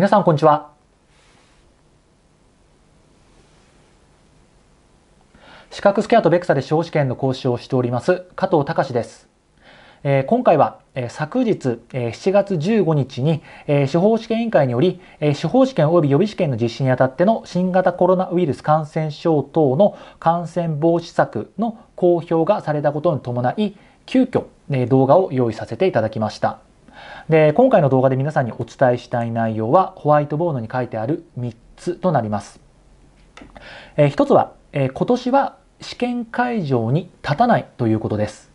皆さんこんにちは。資格スケアとベクサで司法試験の講師をしております加藤隆です。えー、今回は、えー、昨日、えー、7月15日に、えー、司法試験委員会により、えー、司法試験及び予備試験の実施にあたっての新型コロナウイルス感染症等の感染防止策の公表がされたことに伴い急遽、えー、動画を用意させていただきました。で今回の動画で皆さんにお伝えしたい内容はホワイトボードに書いてある3つとなります、えー、1つは、えー、今年は試験会場に立たないということです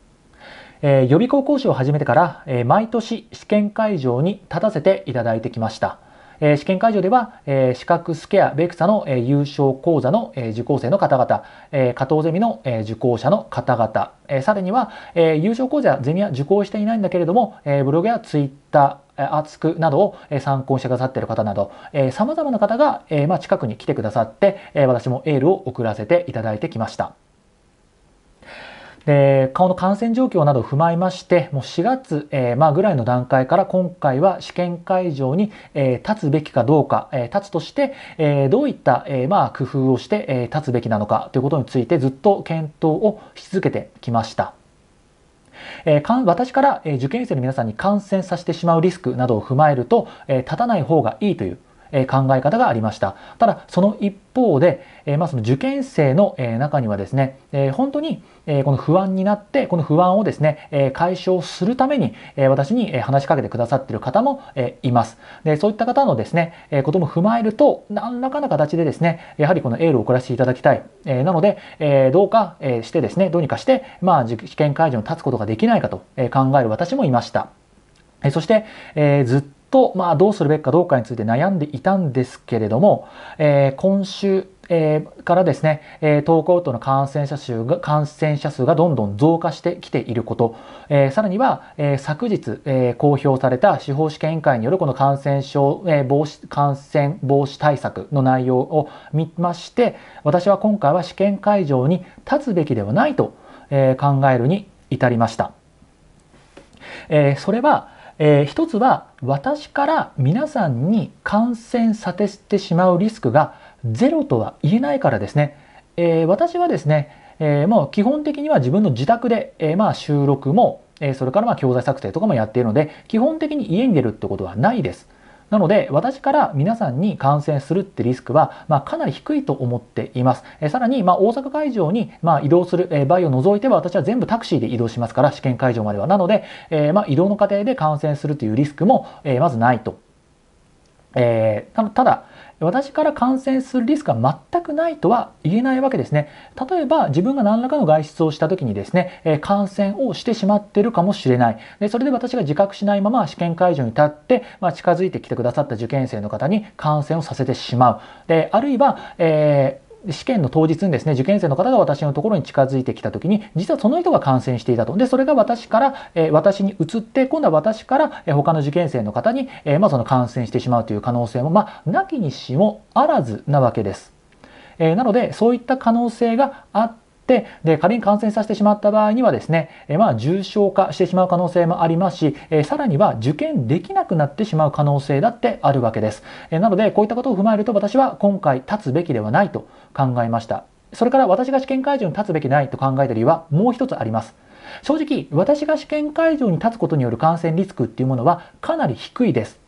えー、予備校講師を始めてから、えー、毎年試験会場に立たせていただいてきました。え試験会場では、え資格スケアベクサの、え優勝講座の、え受講生の方々、え加藤ゼミの、え受講者の方々、えさらには、え優勝講座ゼミは受講していないんだけれども、えブログやツイッター熱くなどを参考にしてくださっている方など、様々な方が、ま近くに来てくださって、私もエールを送らせていただいてきました。で顔の感染状況などを踏まえましてもう4月、えー、まあ、ぐらいの段階から今回は試験会場に、えー、立つべきかどうか、えー、立つとして、えどういった、えまあ、工夫をして、え立つべきなのかということについてずっと検討をし続けてきました。えー、私から、え受験生の皆さんに感染させてしまうリスクなどを踏まえると、え立たない方がいいというえ考え方がありました。ただ、その一方で、えまあ、その受験生の、え中にはですね、え本当に、えこの不安になって、この不安をですね、え解消するために、え私に、え話しかけてくださっている方も、えいます。で、そういった方のですね、えことも踏まえると、何らかの形でですね、やはりこのエールを送らせていただきたい。えなので、えどうか、えしてですね、どうにかして、まあ、試験会場に立つことができないかと、え考える私もいました。えそして、えずっとと、まあ、どうするべきかどうかについて悩んでいたんですけれども、えー、今週、えー、からですね、えー、東京都の感染者数が、感染者数がどんどん増加してきていること、えー、さらには、えー、昨日、えー、公表された司法試験委員会によるこの感染症、えー、防止、感染防止対策の内容を見まして、私は今回は試験会場に立つべきではないと、えー、考えるに至りました。えー、それは、えー、一つは私から皆さんに感染させてしまうリスクがゼロとは言えないからですね、えー、私はですね、えー、もう基本的には自分の自宅で、えー、まあ収録も、えー、それからまあ教材作成とかもやっているので基本的に家に出るってことはないです。なので私から皆さんに感染するってリスクは、まあ、かなり低いと思っています、えさらに、ま大阪会場に、ま移動する、え場合を除いては私は全部タクシーで移動しますから試験会場まではなので、えま移動の過程で感染するというリスクも、えまずないと、えー、ただ私から感染するリスクは全くないとは言えないわけですね。例えば自分が何らかの外出をした時にですね、え感染をしてしまってるかもしれない。でそれで私が自覚しないまま試験会場に立って、まあ、近づいてきてくださった受験生の方に感染をさせてしまう。であるいは、えー試験の当日にですね、受験生の方が私のところに近づいてきたときに、実はその人が感染していたと。で、それが私から、え私に移って、今度は私から、え他の受験生の方に、えまあ、その感染してしまうという可能性も、まあ、なきにしもあらずなわけです。えなので、そういった可能性があって、で仮に感染させてしまった場合にはですね、えまあ、重症化してしまう可能性もありますし、えさらには受験できなくなってしまう可能性だってあるわけです、えなのでこういったことを踏まえると私は今回立つべきではないと考えました。それから私が試験会場に立つべきないと考えた理由はもう一つあります。正直、私が試験会場に立つことによる感染リスクっていうものはかなり低いです。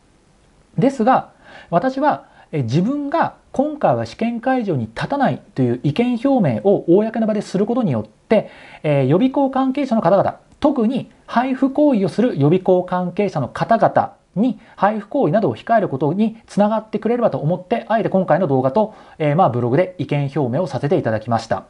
ですが、私は自分が今回は試験会場に立たないという意見表明を公の場ですることによって、え予備校関係者の方々、特に配布行為をする予備校関係者の方々に配布行為などを控えることにつながってくれればと思ってあえて今回の動画と、えー、まあブログで意見表明をさせていただきました。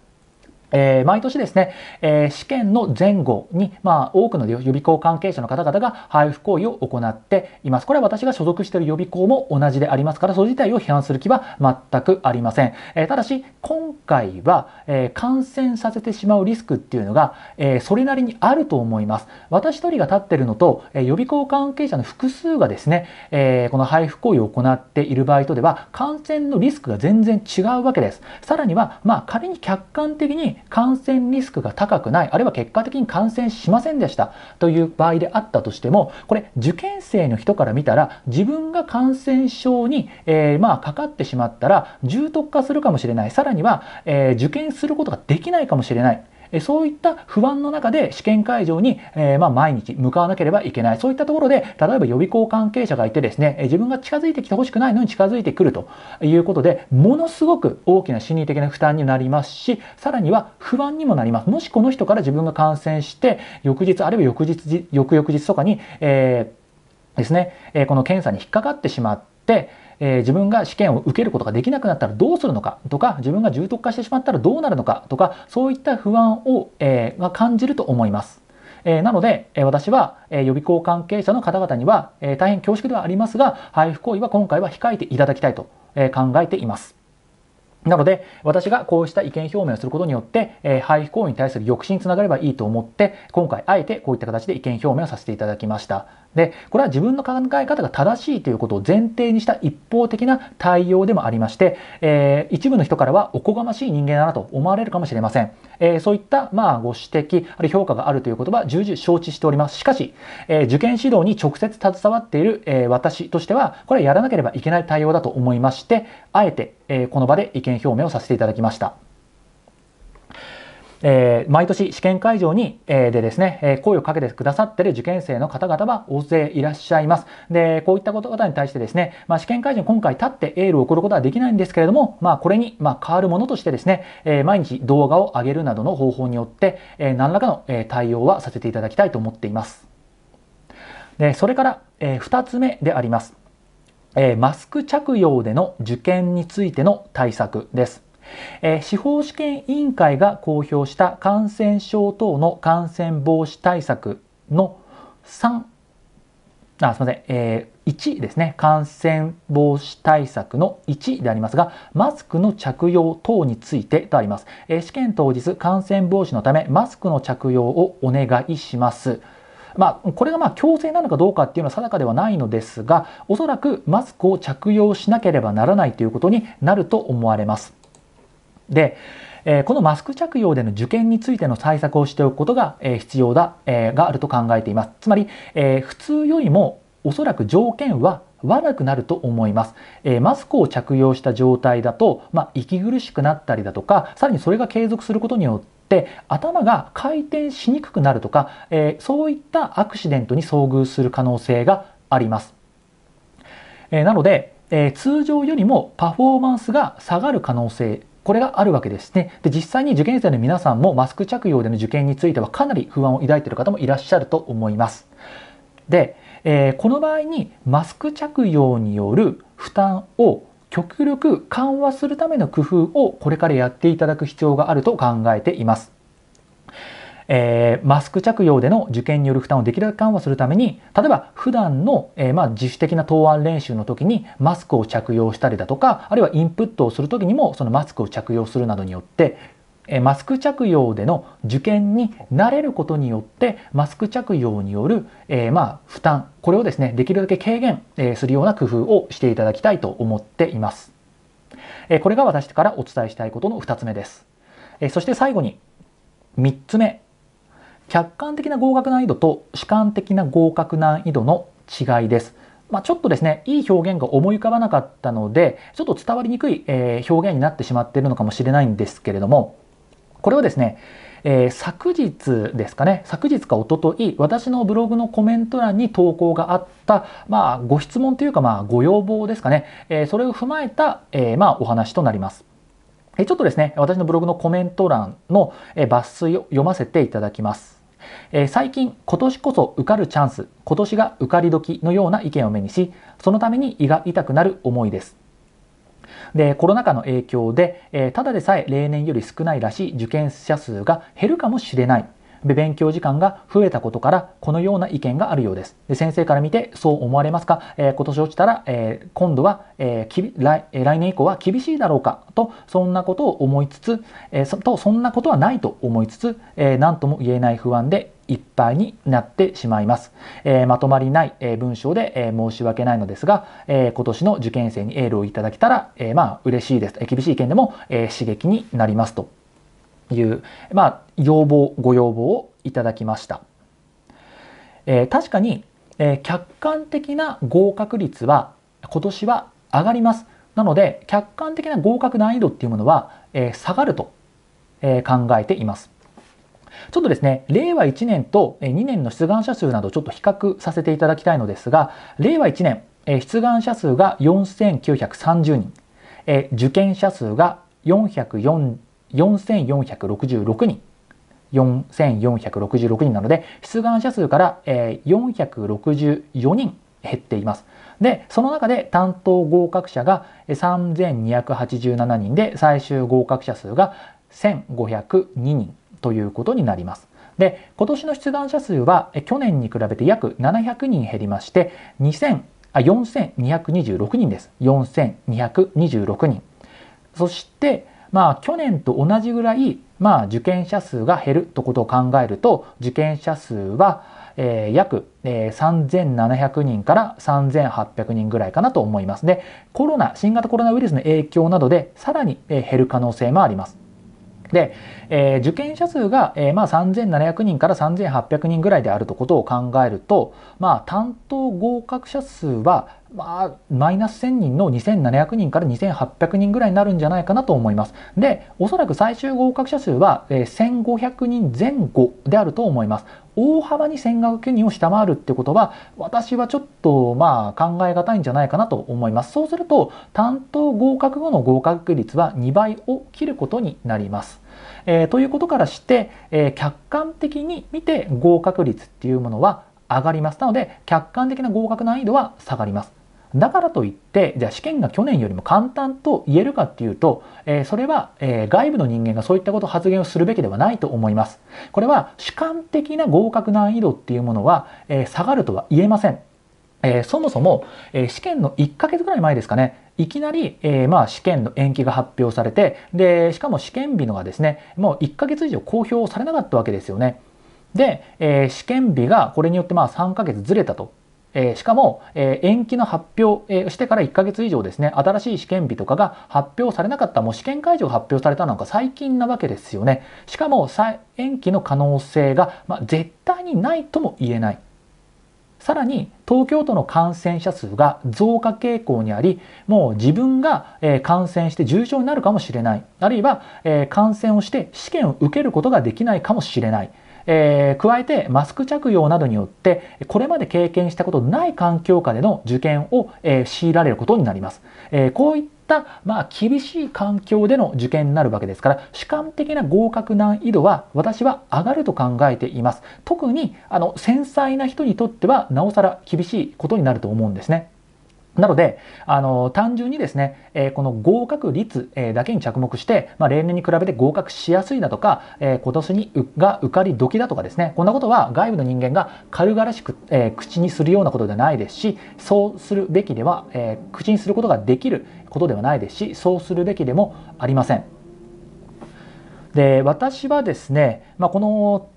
えー、毎年ですね、えー、試験の前後に、まあ、多くの予備校関係者の方々が配布行為を行っています。これは私が所属している予備校も同じでありますから、それ自体を批判する気は全くありません。えー、ただし、今回は、え感染させてしまうリスクっていうのが、えそれなりにあると思います。私一人が立ってるのと、え予備校関係者の複数がですね、えこの配布行為を行っている場合とでは、感染のリスクが全然違うわけです。さらには、まあ、仮に客観的に感染リスクが高くない、あるいは結果的に感染しませんでしたという場合であったとしても、これ、受験生の人から見たら、自分が感染症に、えー、まあ、かかってしまったら、重篤化するかもしれない、さらには、えー、受験することができないかもしれない。えそういった不安の中で試験会場に、えまあ、毎日向かわなければいけない。そういったところで、例えば予備校関係者がいてですね、自分が近づいてきてほしくないのに近づいてくるということで、ものすごく大きな心理的な負担になりますし、さらには不安にもなります。もしこの人から自分が感染して、翌日、あるいは翌日、翌々日とかに、えー、ですね、えこの検査に引っかかってしまって、、えー、自分が試験を受けることができなくなったらどうするのかとか自分が重篤化してしまったらどうなるのかとかそういった不安を、えー、感じると思います。えー、なので、え私は、え予備校関係者の方々には、え大変恐縮ではありますが配布行為は今回は控えていただきたいと、え考えています。なので、私がこうした意見表明をすることによって、えー、配布行為に対する抑止につながればいいと思って、今回あえてこういった形で意見表明をさせていただきました。で、これは自分の考え方が正しいということを前提にした一方的な対応でもありまして、えー、一部の人からはおこがましい人間だなと思われるかもしれません。えー、そういった、まあ、ご指摘、あるいは評価があるということは重々承知しております。しかし、えー、受験指導に直接携わっている、え私としては、これはやらなければいけない対応だと思いまして、あえて、えこの場で意見表明をさせていただきました。えー、毎年試験会場に、えー、でですね、え声をかけてくださってる受験生の方々は大勢いらっしゃいます。で、こういったこと々に対してですね、まあ、試験会場に今回立ってエールを送ることはできないんですけれども、まあ、これに、まあ、変わるものとしてですね、え毎日動画を上げるなどの方法によって、え何らかの、え対応はさせていただきたいと思っています。で、それから、え2つ目であります。えマスク着用での受験についての対策です。えー、司法試験委員会が公表した感染症等の感染防止対策の3あすみません、えー、1ですね感染防止対策の1でありますがマスクの着用等についてとあります、えー、試験当日感染防止のためマスクの着用をお願いしますまあ、これがまあ強制なのかどうかっていうのは定かではないのですがおそらくマスクを着用しなければならないということになると思われますで、えこのマスク着用での受験についての対策をしておくことが、え必要だ、えがあると考えています。つまり、え普通よりもおそらく条件は悪くなると思います、えー、マスクを着用した状態だと、まあ、息苦しくなったりだとかさらにそれが継続することによって頭が回転しにくくなるとか、えー、そういったアクシデントに遭遇する可能性があります、えー、なので、え通常よりもパフォーマンスが下がる可能性これがあるわけですね。で、実際に受験生の皆さんもマスク着用での受験についてはかなり不安を抱いている方もいらっしゃると思います。で、えー、この場合にマスク着用による負担を極力緩和するための工夫をこれからやっていただく必要があると考えています。えー、マスク着用での受験による負担をできるだけ緩和するために例えば普段の、えー、まあ、自主的な答案練習の時にマスクを着用したりだとかあるいはインプットをする時にもそのマスクを着用するなどによってマスク着用での受験に慣れることによってマスク着用による、えー、まあ負担これをですねできるだけ軽減、えするような工夫をしていただきたいと思っています、えー、これが私からお伝えしたいことの2つ目です、えー、そして最後に3つ目客観的な合格難易度と主観的な合格難易度の違いです。まあ、ちょっとですね、いい表現が思い浮かばなかったので、ちょっと伝わりにくい、えー、表現になってしまっているのかもしれないんですけれども、これはですね、えー、昨日ですかね、昨日か一昨日私のブログのコメント欄に投稿があった、まあ、ご質問というか、まあ、ご要望ですかね、えー、それを踏まえた、えー、まあ、お話となります。えちょっとですね、私のブログのコメント欄の、え抜粋を読ませていただきます。えー、最近今年こそ受かるチャンス今年が受かり時のような意見を目にしそのために胃が痛くなる思いですでコロナ禍の影響で、えー、ただでさえ例年より少ないらしい受験者数が減るかもしれない勉強時間が増えたことからこのような意見があるようです。で先生から見てそう思われますか、えー、今年落ちたら、えー、今度は、えー、来来年以降は厳しいだろうかとそんなことを思いつつ、えー、とそんなことはないと思いつつ、えー、何とも言えない不安でいっぱいになってしまいます。えー、まとまりない、えー、文章で、えー、申し訳ないのですが、え今年の受験生にエールをいただけたら、えまあ嬉しいです。厳しい意見でも、え刺激になりますと。いう、まあ、要望ご要望をいただきました、えー、確かに、えー、客観的な合格率は今年は上がりますなので客観的な合格難易度っていうものは、えー、下がると、え考えていますちょっとですね、令和1年と2年の出願者数などちょっと比較させていただきたいのですが、令和1年、え出願者数が4930人、え受験者数が440 4466人4466人なので出願者数から、464人減っていますでその中で担当合格者が3287人で最終合格者数が1502人ということになりますで今年の出願者数は去年に比べて約700人減りまして4226人です4226人そしてまあ、去年と同じぐらい、まあ、受験者数が減るということを考えると受験者数は、えー、約、えー、3700人から3800人ぐらいかなと思いますでコロナ新型コロナウイルスの影響などでさらに、えー、減る可能性もあります。で、えー、受験者数が、えー、まあ、3700人から3800人ぐらいであるとことを考えると、まあ、担当合格者数はまあ、マイナス1000人の2700人から2800人ぐらいになるんじゃないかなと思います。で、おそらく最終合格者数は、えー、1500人前後であると思います。大幅に1500人を下回るってことは、私はちょっと、まあ、考え難いんじゃないかなと思います。そうすると、担当合格後の合格率は2倍を切ることになります。えー、ということからして、えー、客観的に見て合格率っていうものは上がります。なので、客観的な合格難易度は下がります。だからといって、じゃあ試験が去年よりも簡単と言えるかっていうと、えー、それは、えー、外部の人間がそういったことを発言をするべきではないと思います。これは主観的な合格難易度っていうものは、えー、下がるとは言えません。えそもそも、え試験の1ヶ月ぐらい前ですかね、いきなり、えー、まあ試験の延期が発表されて、で、しかも試験日のがですね、もう1ヶ月以上公表されなかったわけですよね。で、えー、試験日がこれによってまあ3ヶ月ずれたと。えー、しかも、えー、延期の発表してから1ヶ月以上ですね、新しい試験日とかが発表されなかった、もう試験会場が発表されたのが最近なわけですよね。しかも延期の可能性が、まあ、絶対にないとも言えない。さらに東京都の感染者数が増加傾向にあり、もう自分が感染して重症になるかもしれない。あるいは感染をして試験を受けることができないかもしれない。えー、加えてマスク着用などによってこれまで経験したことのない環境下での受験を、えー、強いられることになります。えー、こういったまあ、厳しい環境での受験になるわけですから主観的な合格難易度は私は上がると考えています特にあの繊細な人にとってはなおさら厳しいことになると思うんですね。なので、あの、単純にですね、えー、この合格率、えー、だけに着目して、まあ、例年に比べて合格しやすいだとか、えー、今年にが受かり時だとかですね、こんなことは外部の人間が軽々しく、え口にするようなことではないですし、そうするべきでは、え口にすることができることではないですし、そうするべきでもありません。で、私はですね、まあ、この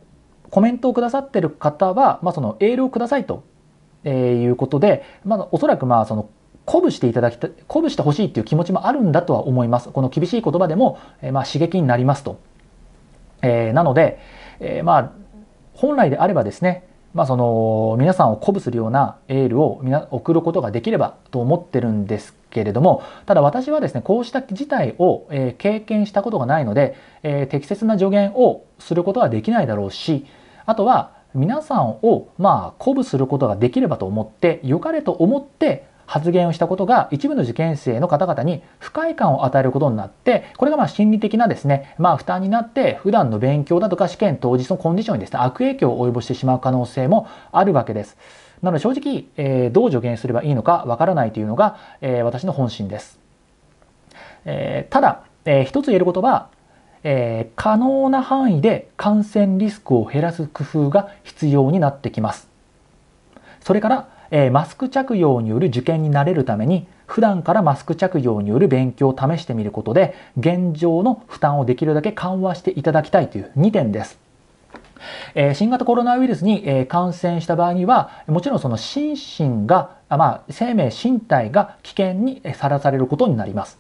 コメントをくださってる方は、まあ、そのエールをくださいとえー、いうことで、まあ、おそらくまあその鼓舞していただきた鼓舞してほしいっていう気持ちもあるんだとは思いますこの厳しい言葉でも、えー、まあ刺激になりますと、えー、なので、えー、まあ本来であればですねまあ、その皆さんを鼓舞するようなエールを送ることができればと思ってるんですけれどもただ私はですねこうした事態を、え経験したことがないので、え適切な助言をすることはできないだろうしあとは皆さんをまあ鼓舞することができればと思って良かれと思って発言をしたことが一部の受験生の方々に不快感を与えることになってこれがまあ心理的なですねまあ負担になって普段の勉強だとか試験当日のコンディションにですね悪影響を及ぼしてしまう可能性もあるわけです。なので正直、えー、どう助言すればいいのかわからないというのが、えー、私の本心です。えー、ただ、えー、一つ言えることはえー、可能な範囲で感染リスクを減らす工夫が必要になってきます。それから、えー、マスク着用による受験に慣れるために普段からマスク着用による勉強を試してみることで現状の負担をできるだけ緩和していただきたいという2点です。えー、新型コロナウイルスに、えー、感染した場合にはもちろんその心身があ、まあ、生命身体が危険にさらされることになります。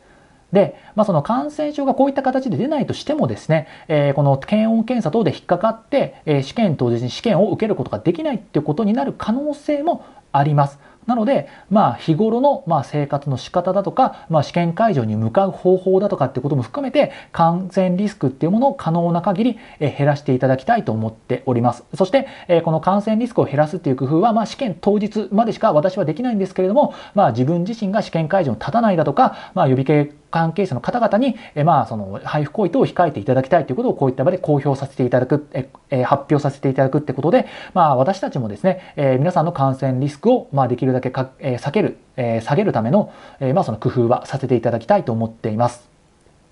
で、まあ、その感染症がこういった形で出ないとしてもですね、えー、この検温検査等で引っかかって、えー、試験当日に試験を受けることができないっていうことになる可能性もあります。なので、まあ、日頃の、まあ、生活の仕方だとか、まあ、試験会場に向かう方法だとかってことも含めて、感染リスクっていうものを可能な限り、え減らしていただきたいと思っております。そして、えこの感染リスクを減らすっていう工夫は、まあ、試験当日までしか私はできないんですけれども、まあ、自分自身が試験会場に立たないだとか、まあ、予備系関係者の方々に、えまあ、その配布行為等を控えていただきたいということをこういった場で公表させていただく、え発表させていただくってことで、まあ、私たちもですね、え皆さんの感染リスクを、まあ、できるだけか、え避ける、え下げるための、えまあ、その工夫はさせていただきたいと思っています。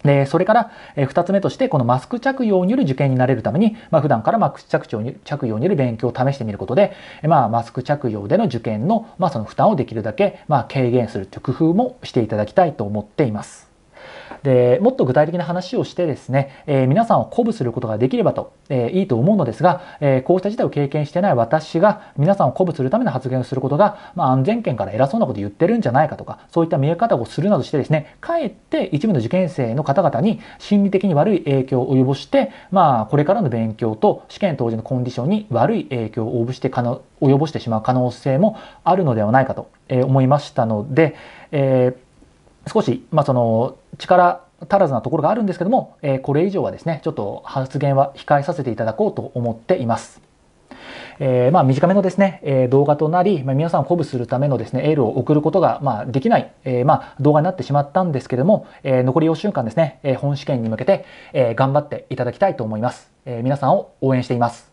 でそれから、え二つ目としてこのマスク着用による受験になれるために、まあ、普段からマスク着用に着用による勉強を試してみることで、えまあ、マスク着用での受験の,、まあその負担をできるだけ、まあ、軽減するという工夫もしていただきたいと思っています。でもっと具体的な話をしてですね、えー、皆さんを鼓舞することができればと、えー、いいと思うのですが、えー、こうした事態を経験してない私が皆さんを鼓舞するための発言をすることが、まあ、安全圏から偉そうなこと言ってるんじゃないかとかそういった見え方をするなどしてですねかえって一部の受験生の方々に心理的に悪い影響を及ぼして、まあ、これからの勉強と試験当時のコンディションに悪い影響を及ぼして可能及ぼしてしまう可能性もあるのではないかと思いましたので、えー少し、まあ、その力足らずなところがあるんですけども、えー、これ以上はですねちょっと発言は控えさせていただこうと思っています。えー、まあ短めのですね、えー、動画となり、まあ、皆さんを鼓舞するためのですねエールを送ることが、まあ、できない、えー、まあ動画になってしまったんですけれども、えー、残り4週間ですね、えー、本試験に向けて、えー、頑張っていただきたいと思います、えー、皆さんを応援しています